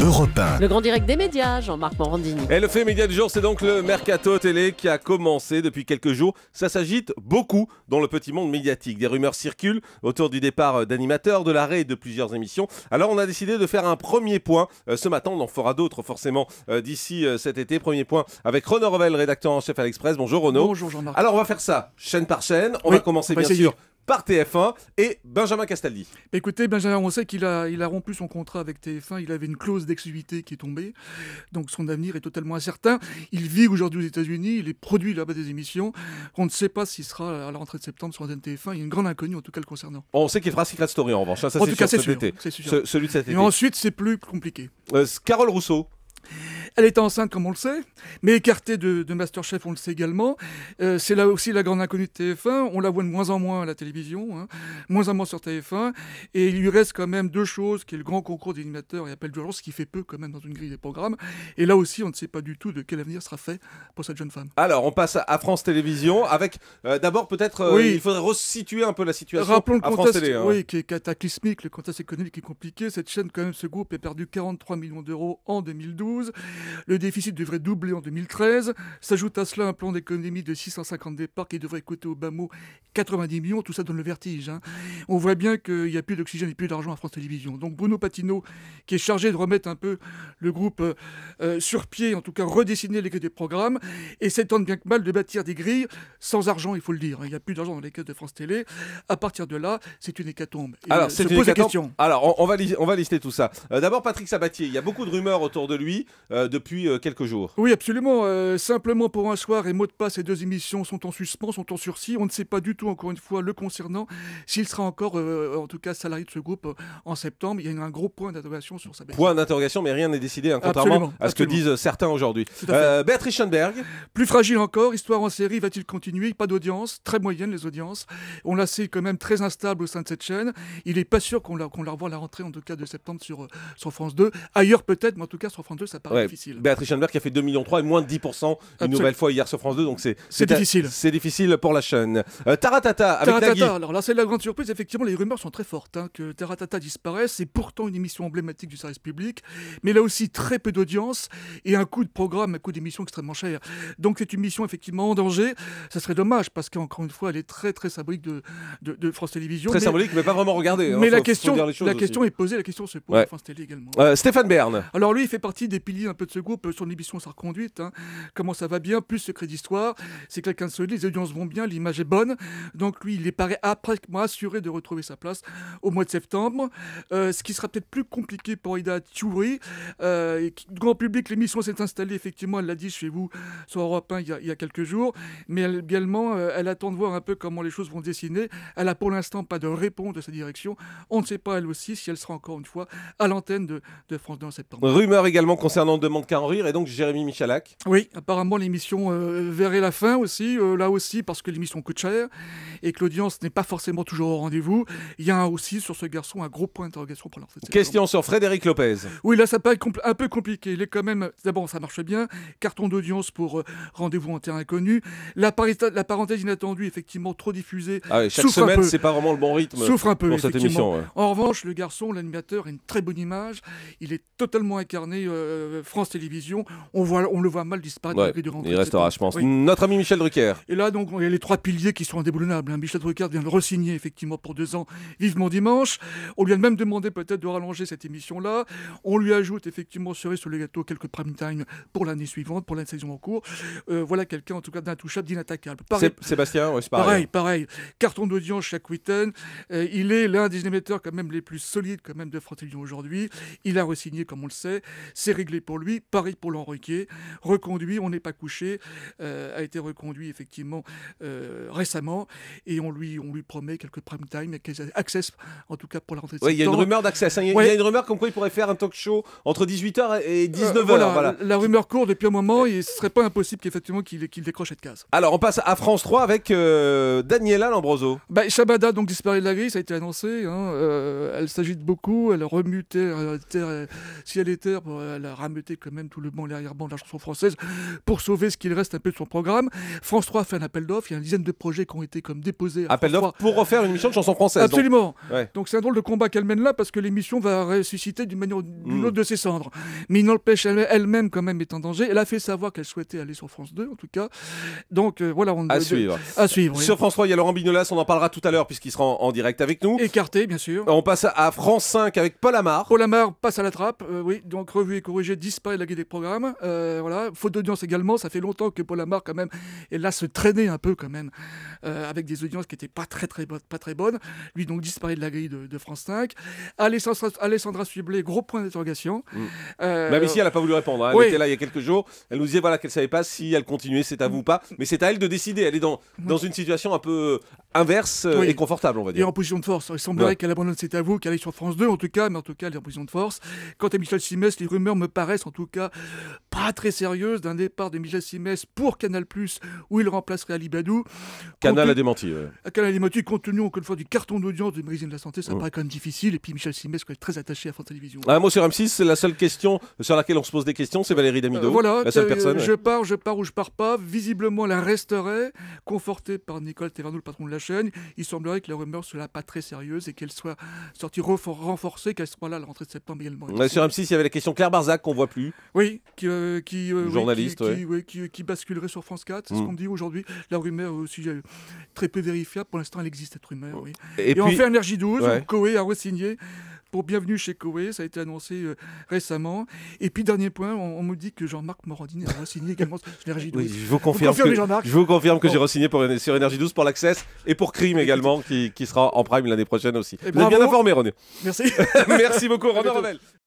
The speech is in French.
Le grand direct des médias, Jean-Marc Morandini. Et le fait média du jour, c'est donc le mercato télé qui a commencé depuis quelques jours. Ça s'agite beaucoup dans le petit monde médiatique. Des rumeurs circulent autour du départ d'animateurs, de l'arrêt de plusieurs émissions. Alors on a décidé de faire un premier point euh, ce matin. On en fera d'autres forcément euh, d'ici euh, cet été. Premier point avec Renaud Revel, rédacteur en chef à l'Express. Bonjour Renaud. Bonjour Jean-Marc. Alors on va faire ça chaîne par chaîne. On va commencer ah, bah, bien sûr par TF1 et Benjamin Castaldi. Écoutez, Benjamin, on sait qu'il a, il rompu son contrat avec TF1, il avait une clause d'exclusivité qui est tombée, donc son avenir est totalement incertain. Il vit aujourd'hui aux États-Unis, il est produit là-bas des émissions. On ne sait pas s'il sera à la rentrée de septembre sur antenne TF1, il y a une grande inconnue en tout cas le concernant. On sait qu'il fera Secret Story en revanche, tout c'est celui de cet été. ensuite, c'est plus compliqué. Euh, Carole Rousseau. Elle est enceinte, comme on le sait, mais écartée de, Masterchef, on le sait également. Euh, c'est là aussi la grande inconnue de TF1. On la voit de moins en moins à la télévision, hein. moins en moins sur TF1. Et il lui reste quand même deux choses, qui est le grand concours d'animateurs et appel d'urgence, qui fait peu quand même dans une grille des programmes. Et là aussi, on ne sait pas du tout de quel avenir sera fait pour cette jeune femme. Alors, on passe à France Télévisions avec euh, d'abord peut-être, euh, oui. il faudrait resituer un peu la situation Rappelons le contexte, France hein. Oui, qui est cataclysmique, le contexte économique est compliqué. Cette chaîne, quand même, ce groupe a perdu 43 millions d'euros en 2012. Le déficit devrait doubler en 2013. S'ajoute à cela un plan d'économie de 650 départs qui devrait coûter au bas mot 90 millions. Tout ça donne le vertige. Hein. On voit bien qu'il n'y a plus d'oxygène et plus d'argent à France Télévisions. Donc Bruno Patino, qui est chargé de remettre un peu le groupe euh, euh, sur pied, en tout cas redessiner les grilles des programmes, et s'étend bien que mal de bâtir des grilles sans argent, il faut le dire. Hein. Il n'y a plus d'argent dans les caisses de France Télé. À partir de là, c'est une hécatombe. Alors, euh, c'est Alors, on, va lister tout ça. D'abord, Patrick Sabatier, il y a beaucoup de rumeurs autour de lui depuis euh, quelques jours. Oui, absolument. Euh, simplement pour un soir et mot de passe, ces deux émissions sont en suspens, sont en sursis. On ne sait pas du tout, encore une fois, le concernant, s'il sera encore, euh, en tout cas, salarié de ce groupe en septembre. Il y a un gros point d'interrogation sur sa baisse. Point d'interrogation, mais rien n'est décidé, hein, contrairement à ce que disent certains aujourd'hui. Béatrice Schoenberg. Plus fragile encore, histoire en série, va-t-il continuer Pas d'audience, très moyenne les audiences. On la sait quand même très instable au sein de cette chaîne. Il n'est pas sûr qu'on la, qu'on la revoie la rentrée, en tout cas, de septembre sur, France 2. Ailleurs peut-être, mais en tout cas, sur France 2, ça paraît difficile. Béatrice Schoenberg qui a fait 2,3 millions et moins de 10% une nouvelle fois hier sur France 2, donc c'est difficile. C'est difficile pour la chaîne. Euh, Taratata avec alors là c'est la grande surprise, effectivement les rumeurs sont très fortes, hein, que Taratata disparaisse, c'est pourtant une émission emblématique du service public, mais là aussi très peu d'audience et un coût de programme, un coût d'émission extrêmement cher. Donc c'est une mission effectivement en danger, ça serait dommage parce qu'encore une fois elle est très très symbolique de, de, France Télévisions. Très mais, symbolique mais pas vraiment regardée. Hein, mais la, question, la question est posée, la question se pose à France Télé également. Euh, Stéphane Bern. Alors lui il fait partie des piliers un peu ce groupe, son émission sera conduite. Hein. comment ça va bien, plus secret d'histoire, c'est quelqu'un de solide, les audiences vont bien, l'image est bonne, donc lui, il est paraît après moi assuré de retrouver sa place au mois de septembre, euh, ce qui sera peut-être plus compliqué pour Ida Thiouri, euh, grand public, l'émission s'est installée, effectivement, elle l'a dit chez vous, sur Europe 1, il y a, quelques jours, mais également, euh, elle attend de voir un peu comment les choses vont dessiner, elle a pour l'instant pas de réponse de sa direction, on ne sait pas elle aussi si elle sera encore une fois à l'antenne de, de France 2 en septembre. Rumeur également concernant demande rire, et donc Jérémy Michalak. Oui, apparemment l'émission euh, verrait la fin aussi, euh, là aussi parce que l'émission coûte cher et que l'audience n'est pas forcément toujours au rendez-vous. Il y a aussi sur ce garçon un gros point d'interrogation Question sur Frédéric Lopez. Oui, là ça paraît un peu compliqué. Il est quand même, d'abord ça marche bien, carton d'audience pour euh, rendez-vous en terrain inconnu. La, la parenthèse inattendue, effectivement trop diffusée. Ah chaque semaine, c'est pas vraiment le bon rythme souffre un peu, pour cette émission. En revanche, le garçon, l'animateur, a une très bonne image. Il est totalement incarné France télévision, on, le voit mal disparaître. il restera, je pense. Notre ami Michel Drucker. Et là, donc, il y a les trois piliers qui sont indéboulonnables. Hein. Michel Drucker vient de re-signer, effectivement, pour deux ans, vivement dimanche. On lui a même demandé peut-être de rallonger cette émission-là. On lui ajoute, effectivement, cerise sur le gâteau, quelques prime time pour l'année suivante, pour la saison en cours. Euh, voilà quelqu'un, en tout cas, d'intouchable, d'inattaquable. Sébastien, c'est pareil. Pareil, Carton d'audience chaque week-end. Euh, il est l'un des émetteurs quand même les plus solides quand même de France aujourd'hui. Il a re-signé, comme on le sait. C'est réglé pour lui. Paris pour l'enriquer, reconduit, on n'est pas couché, euh, a été reconduit effectivement euh, récemment, et on lui, on lui promet quelques prime time, access, en tout cas pour la rentrée de Il y a une rumeur d'accès hein. il, y a une rumeur comme quoi il pourrait faire un talk show entre 18h et 19h. Euh, la rumeur court depuis un moment, et ce serait pas impossible qu'effectivement qu'il qu'il décroche cette case. Alors on passe à France 3 avec Daniela Lambroso. Chabada Shabada, donc disparu de la grille, ça a été annoncé, hein, elle s'agit de beaucoup, elle remue terre, si elle était elle a rameuté que même tout le banc et l'arrière-banc de la chanson française pour sauver ce qu'il reste un peu de son programme. France 3 fait un appel d'offres. Il y a une dizaine de projets qui ont été comme déposés. appel d'offres pour refaire une émission de chanson française. Absolument. Donc c'est un drôle de combat qu'elle mène là parce que l'émission va ressusciter d'une manière ou d'une hmm. autre de ses cendres. Mais il n'empêche, elle-même quand même est en danger. Elle a fait savoir qu'elle souhaitait aller sur France 2 en tout cas. Donc euh, voilà, on à suivre. à suivre. Sur France 3, il y a Laurent Bignolas. On en parlera tout à l'heure puisqu'il sera en, direct avec nous. Écarté, bien sûr. On passe à France 5 avec Paul Amar. Paul Amar passe à la trappe. Euh, oui, donc revue et corrigé disparaît la grille des programmes. Euh, voilà, faute d'audience également. Ça fait longtemps que Paul Amar, quand même, elle là, se traîner un peu, quand même, euh, avec des audiences qui n'étaient pas très, très, bonnes, pas très bonnes. Lui, donc, disparaît de la grille de, France 5. Alessandra, Alessandra gros point d'interrogation. Mm. même euh, ici, elle n'a pas voulu répondre. Hein. Elle était là il y a quelques jours. Elle nous disait voilà, qu'elle ne savait pas si elle continuait, c'est à vous ou pas. Mais c'est à elle de décider. Elle est dans, dans une situation un peu inverse et confortable, on va dire. Et en position de force. Il semblerait qu'elle abandonne C'est à vous, qu'elle est sur France 2, en tout cas, mais en tout cas, elle est en position de force. Quant à Michel Simès, les rumeurs me paraissent, en cas pas très sérieuse d'un départ de Michel Simès pour Canal+, où il remplacerait Alibadou. Ah, Canal a démenti. Canal a démenti, compte tenu encore une fois du carton d'audience du magazine de la santé, ça mm. paraît quand même difficile. Et puis Michel Simès, est très attaché à France Télévisions. ah, sur M6, la seule question sur laquelle on se pose des questions, c'est Valérie Damido. Euh, voilà, euh, personne. Je pars, je pars ou je pars pas. Visiblement, elle resterait, confortée par Nicole Théverneau, le patron de la chaîne. Il semblerait que la rumeur soit pas très sérieuse et qu'elle soit sortie renforcée, qu'elle soit là à la rentrée de septembre également. sur M6, il y avait la question Claire Barzac qu'on voit plus. Oui, qui, euh, qui euh, journaliste, qui, basculerait sur France 4, c'est ce mm. qu'on dit aujourd'hui. La rumeur aussi très peu vérifiable, pour l'instant elle existe cette rumeur. Et, on fait Énergie 12, Coé a re-signé pour Bienvenue chez Coé, ça a été annoncé euh, récemment. Et puis, dernier point, on, me dit que Jean-Marc Morandini a signé également sur Énergie 12. je vous confirme, que, je vous confirme que j'ai oh. re-signé pour, sur Énergie 12 pour l'Access et pour Crime également, qui, sera en prime l'année prochaine aussi. vous êtes bien informé, René. Merci. Merci beaucoup, René Revel.